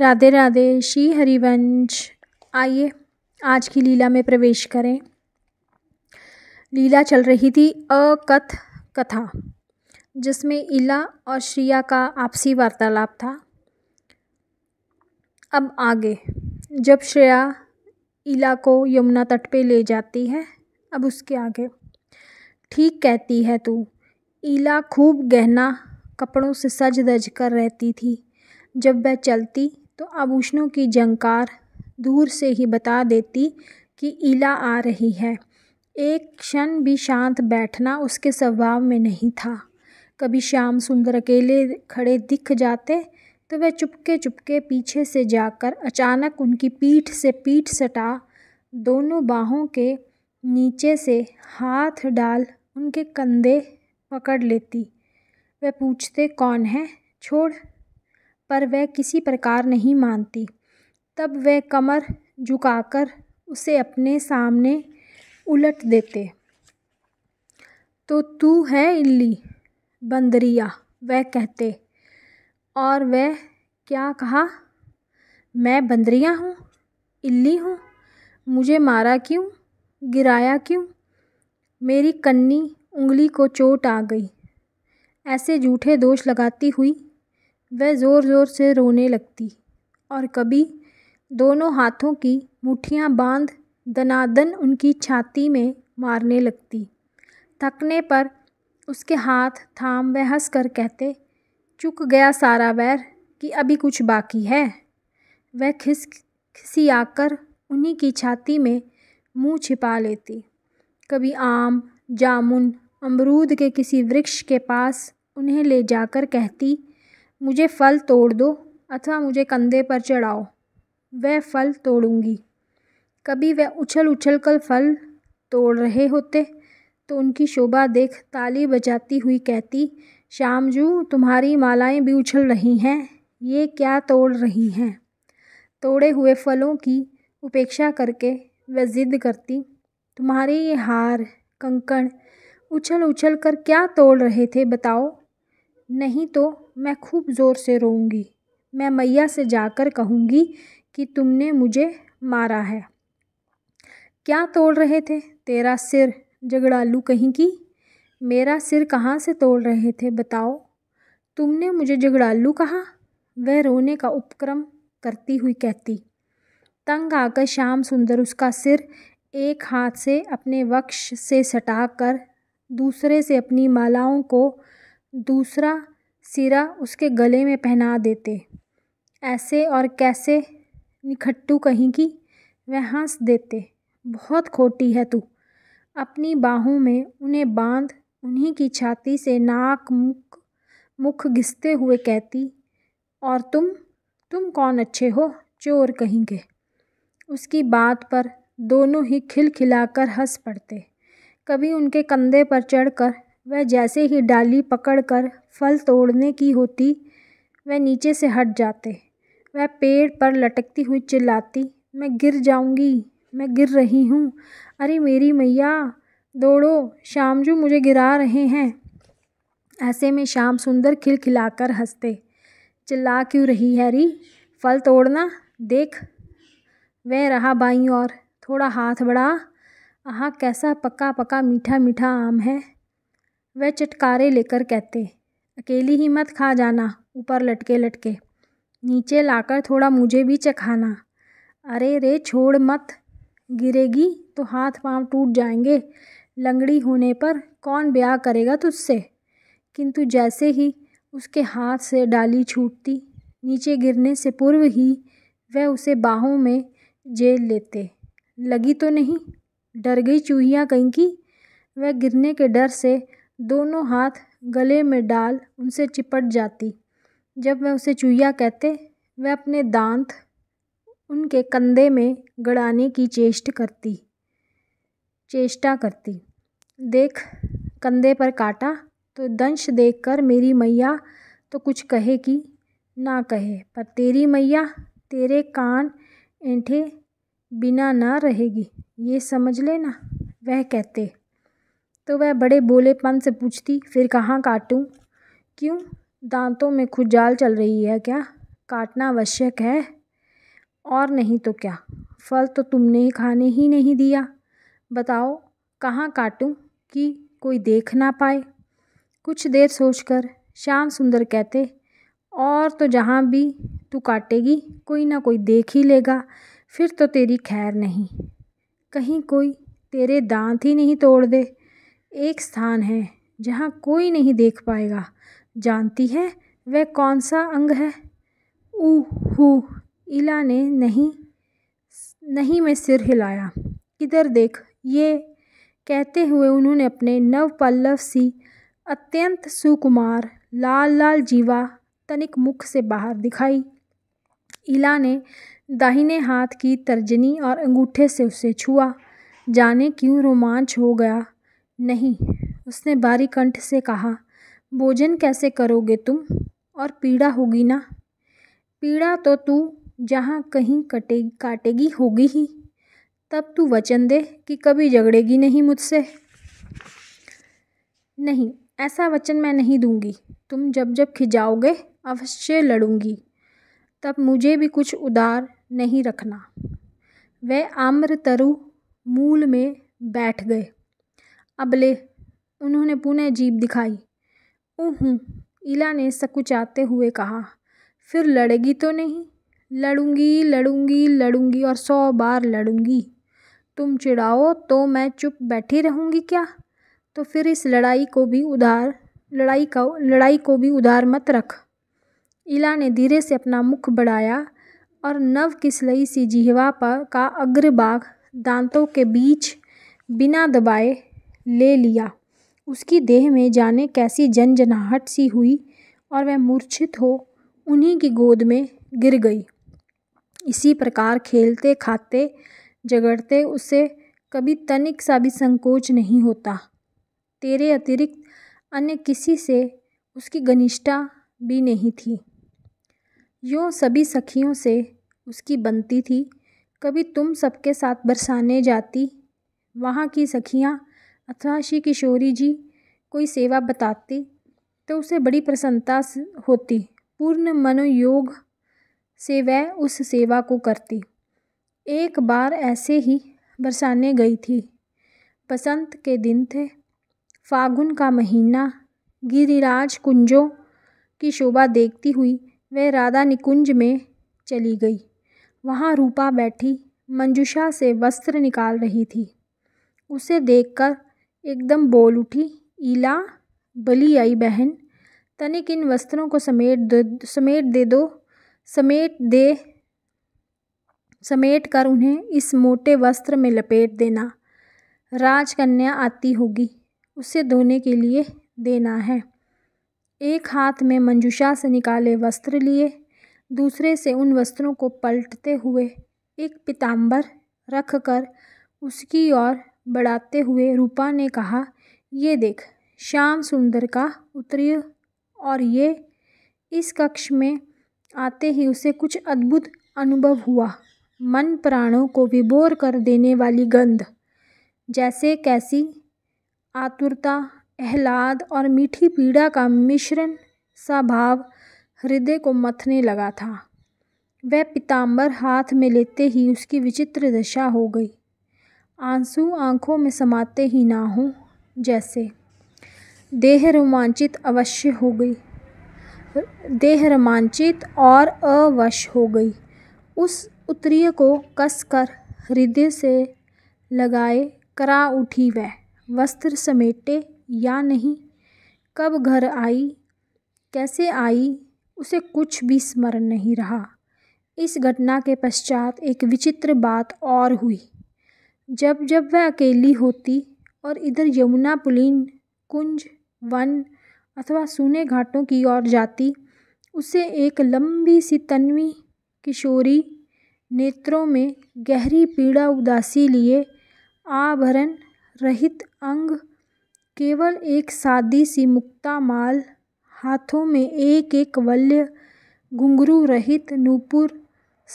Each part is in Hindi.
राधे राधे श्री हरिवंश आइए आज की लीला में प्रवेश करें लीला चल रही थी अकथ कथा जिसमें इला और श्रिया का आपसी वार्तालाप था अब आगे जब श्रेया इला को यमुना तट पे ले जाती है अब उसके आगे ठीक कहती है तू इला खूब गहना कपड़ों से सज धज कर रहती थी जब वह चलती तो आभूषणों की जंकार दूर से ही बता देती कि इला आ रही है एक क्षण भी शांत बैठना उसके स्वभाव में नहीं था कभी श्याम सुंदर अकेले खड़े दिख जाते तो वह चुपके चुपके पीछे से जाकर अचानक उनकी पीठ से पीठ सटा दोनों बाहों के नीचे से हाथ डाल उनके कंधे पकड़ लेती वह पूछते कौन है छोड़ पर वह किसी प्रकार नहीं मानती तब वह कमर झुकाकर उसे अपने सामने उलट देते तो तू है इल्ली बंदरिया वह कहते और वह क्या कहा मैं बंदरिया हूँ इल्ली हूँ मुझे मारा क्यों गिराया क्यों मेरी कन्नी उंगली को चोट आ गई ऐसे झूठे दोष लगाती हुई वह ज़ोर ज़ोर से रोने लगती और कभी दोनों हाथों की मुठियाँ बाँध दनादन उनकी छाती में मारने लगती थकने पर उसके हाथ थाम वह हंस कर कहते चुक गया सारा वैर कि अभी कुछ बाकी है वह खिस खिसी आकर उन्हीं की छाती में मुंह छिपा लेती कभी आम जामुन अमरूद के किसी वृक्ष के पास उन्हें ले जाकर कहती मुझे फल तोड़ दो अथवा मुझे कंधे पर चढ़ाओ वह फल तोड़ूँगी कभी वह उछल उछल कर फल तोड़ रहे होते तो उनकी शोभा देख ताली बजाती हुई कहती श्याम जू तुम्हारी मालाएँ भी उछल रही हैं ये क्या तोड़ रही हैं तोड़े हुए फलों की उपेक्षा करके वह ज़िद करती तुम्हारे ये हार कंकण उछल उछल कर क्या तोड़ रहे थे बताओ नहीं तो मैं खूब ज़ोर से रोऊंगी मैं मैया से जाकर कहूँगी कि तुमने मुझे मारा है क्या तोड़ रहे थे तेरा सिर झगड़ालू कहीं की मेरा सिर कहाँ से तोड़ रहे थे बताओ तुमने मुझे झगड़ालू कहा वह रोने का उपक्रम करती हुई कहती तंग आकर श्याम सुंदर उसका सिर एक हाथ से अपने वक्ष से सटा कर दूसरे से अपनी मालाओं को दूसरा सिरा उसके गले में पहना देते ऐसे और कैसे निखट्टू कहीं की वह हंस देते बहुत खोटी है तू अपनी बाहों में उन्हें बांध उन्हीं की छाती से नाक मुख मुख घिसते हुए कहती और तुम तुम कौन अच्छे हो चोर कहीं के उसकी बात पर दोनों ही खिलखिलाकर हंस पड़ते कभी उनके कंधे पर चढ़कर वह जैसे ही डाली पकड़कर फल तोड़ने की होती वह नीचे से हट जाते वह पेड़ पर लटकती हुई चिल्लाती मैं गिर जाऊंगी मैं गिर रही हूँ अरे मेरी मैया दौड़ो जो मुझे गिरा रहे हैं ऐसे में श्याम सुंदर खिलखिलाकर हंसते चिल्ला क्यों रही है री फल तोड़ना देख वह रहा बाई और थोड़ा हाथ बढ़ा आह कैसा पक्का पक्का मीठा मीठा आम है वह चटकारे लेकर कहते अकेली ही मत खा जाना ऊपर लटके लटके नीचे लाकर थोड़ा मुझे भी चखाना अरे रे छोड़ मत गिरेगी तो हाथ पांव टूट जाएंगे लंगड़ी होने पर कौन ब्याह करेगा तुझसे किंतु जैसे ही उसके हाथ से डाली छूटती नीचे गिरने से पूर्व ही वह उसे बाहों में जेल लेते लगी तो नहीं डर गई चूहिया कहीं की वह गिरने के डर से दोनों हाथ गले में डाल उनसे चिपट जाती जब वह उसे चूया कहते वह अपने दांत उनके कंधे में गड़ाने की चेष्ट करती चेष्टा करती देख कंधे पर काटा तो दंश देखकर मेरी मैया तो कुछ कहे कि ना कहे पर तेरी मैया तेरे कान ऐंठे बिना ना रहेगी ये समझ लेना वह कहते तो वह बड़े बोलेपन से पूछती फिर कहाँ काटूँ क्यों दांतों में खुजाल चल रही है क्या काटना आवश्यक है और नहीं तो क्या फल तो तुमने खाने ही नहीं दिया बताओ कहाँ काटूँ कि कोई देख ना पाए कुछ देर सोचकर श्याम सुंदर कहते और तो जहाँ भी तू काटेगी कोई ना कोई देख ही लेगा फिर तो तेरी खैर नहीं कहीं कोई तेरे दांत ही नहीं तोड़ दे एक स्थान है जहाँ कोई नहीं देख पाएगा जानती है वह कौन सा अंग है ऊहू इला ने नहीं नहीं में सिर हिलाया किधर देख ये कहते हुए उन्होंने अपने नवपल्लव सी अत्यंत सुकुमार लाल लाल जीवा तनिक मुख से बाहर दिखाई इला ने दाहिने हाथ की तर्जनी और अंगूठे से उसे छुआ जाने क्यों रोमांच हो गया नहीं उसने बारी कंठ से कहा भोजन कैसे करोगे तुम और पीड़ा होगी ना पीड़ा तो तू जहाँ कहीं कटे काटेगी होगी ही तब तू वचन दे कि कभी झगड़ेगी नहीं मुझसे नहीं ऐसा वचन मैं नहीं दूंगी तुम जब जब खिजाओगे अवश्य लड़ूंगी तब मुझे भी कुछ उदार नहीं रखना वह आम्र तरु मूल में बैठ गए अबले उन्होंने पुनः जीप दिखाई ऊँ इला ने सकुचाते हुए कहा फिर लड़ेगी तो नहीं लड़ूंगी लड़ूंगी लड़ूंगी और सौ बार लड़ूंगी तुम चिढ़ाओ तो मैं चुप बैठी रहूंगी क्या तो फिर इस लड़ाई को भी उधार लड़ाई का लड़ाई को भी उधार मत रख इला ने धीरे से अपना मुख बढ़ाया और नव किसलई सी जिहवा पर का अग्रभाग दांतों के बीच बिना दबाए ले लिया उसकी देह में जाने कैसी जनजनाहट सी हुई और वह मूर्छित हो उन्हीं की गोद में गिर गई इसी प्रकार खेलते खाते झगड़ते उसे कभी तनिक सा भी संकोच नहीं होता तेरे अतिरिक्त अन्य किसी से उसकी घनिष्ठा भी नहीं थी यो सभी सखियों से उसकी बनती थी कभी तुम सबके साथ बरसाने जाती वहाँ की सखियाँ अथवा श्री किशोरी जी कोई सेवा बताती तो उसे बड़ी प्रसन्नता होती पूर्ण मनोयोग से वह उस सेवा को करती एक बार ऐसे ही बरसाने गई थी बसंत के दिन थे फागुन का महीना गिरिराज कुंजों की शोभा देखती हुई वह राधा निकुंज में चली गई वहाँ रूपा बैठी मंजुषा से वस्त्र निकाल रही थी उसे देखकर एकदम बोल उठी ईला बली आई बहन तनिक इन वस्त्रों को समेट दे समेट दे दो समेट दे समेट कर उन्हें इस मोटे वस्त्र में लपेट देना राजकन्या आती होगी उसे धोने के लिए देना है एक हाथ में मंजुषा से निकाले वस्त्र लिए दूसरे से उन वस्त्रों को पलटते हुए एक पिताम्बर रख कर उसकी ओर बढ़ाते हुए रूपा ने कहा ये देख श्याम सुंदर का उत्तरीय और ये इस कक्ष में आते ही उसे कुछ अद्भुत अनुभव हुआ मन प्राणों को विभोर कर देने वाली गंध जैसे कैसी आतुरता एहलाद और मीठी पीड़ा का मिश्रण सा भाव हृदय को मथने लगा था वह पिताम्बर हाथ में लेते ही उसकी विचित्र दशा हो गई आंसू आंखों में समाते ही ना हों जैसे देह रोमांचित अवश्य हो गई देह रोमांचित और अवश्य हो गई उस उत्तरीय को कस कर हृदय से लगाए करा उठी वह वस्त्र समेटे या नहीं कब घर आई कैसे आई उसे कुछ भी स्मरण नहीं रहा इस घटना के पश्चात एक विचित्र बात और हुई जब जब वह अकेली होती और इधर यमुना पुलीन कुंज वन अथवा सूने घाटों की ओर जाती उसे एक लंबी सी तन्वी किशोरी नेत्रों में गहरी पीड़ा उदासी लिए आभरण रहित अंग केवल एक सादी सी मुक्ता माल हाथों में एक एक वल्य घुंघरू रहित नूपुर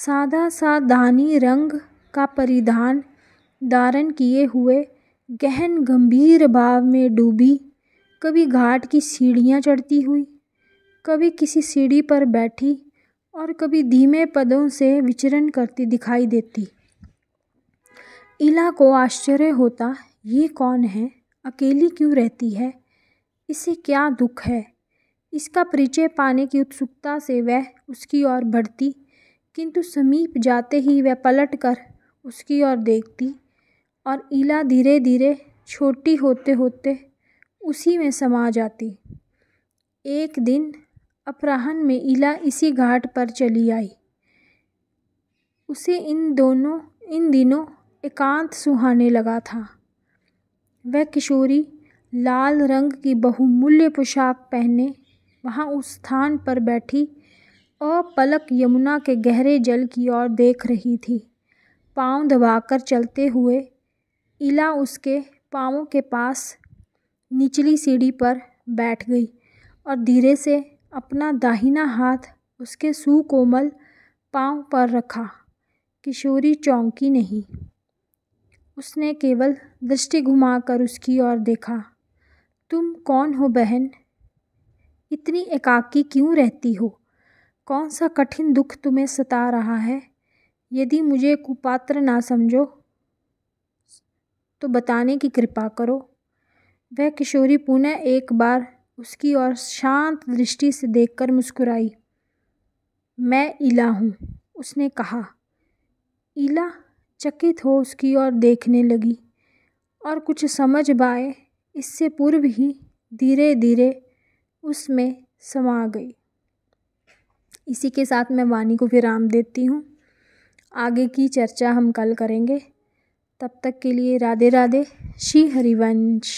सादा सा दानी रंग का परिधान धारण किए हुए गहन गंभीर भाव में डूबी कभी घाट की सीढ़ियाँ चढ़ती हुई कभी किसी सीढ़ी पर बैठी और कभी धीमे पदों से विचरण करती दिखाई देती इला को आश्चर्य होता ये कौन है अकेली क्यों रहती है इसे क्या दुख है इसका परिचय पाने की उत्सुकता से वह उसकी ओर बढ़ती किंतु समीप जाते ही वह पलट कर उसकी ओर देखती और इला धीरे धीरे छोटी होते होते उसी में समा जाती एक दिन अपराहन में इला इसी घाट पर चली आई उसे इन दोनों इन दिनों एकांत सुहाने लगा था वह किशोरी लाल रंग की बहुमूल्य पोशाक पहने वहाँ उस स्थान पर बैठी और पलक यमुना के गहरे जल की ओर देख रही थी पांव दबाकर चलते हुए इला उसके पाँवों के पास निचली सीढ़ी पर बैठ गई और धीरे से अपना दाहिना हाथ उसके सुकोमल पाँव पर रखा किशोरी चौंकी नहीं उसने केवल दृष्टि घुमाकर उसकी ओर देखा तुम कौन हो बहन इतनी एकाकी क्यों रहती हो कौन सा कठिन दुख तुम्हें सता रहा है यदि मुझे कुपात्र ना समझो तो बताने की कृपा करो वह किशोरी पुनः एक बार उसकी ओर शांत दृष्टि से देखकर मुस्कुराई मैं इला हूँ उसने कहा इला चकित हो उसकी ओर देखने लगी और कुछ समझ पाए इससे पूर्व ही धीरे धीरे उसमें समा गई इसी के साथ मैं वाणी को विराम देती हूँ आगे की चर्चा हम कल करेंगे तब तक के लिए राधे राधे श्री हरिवंश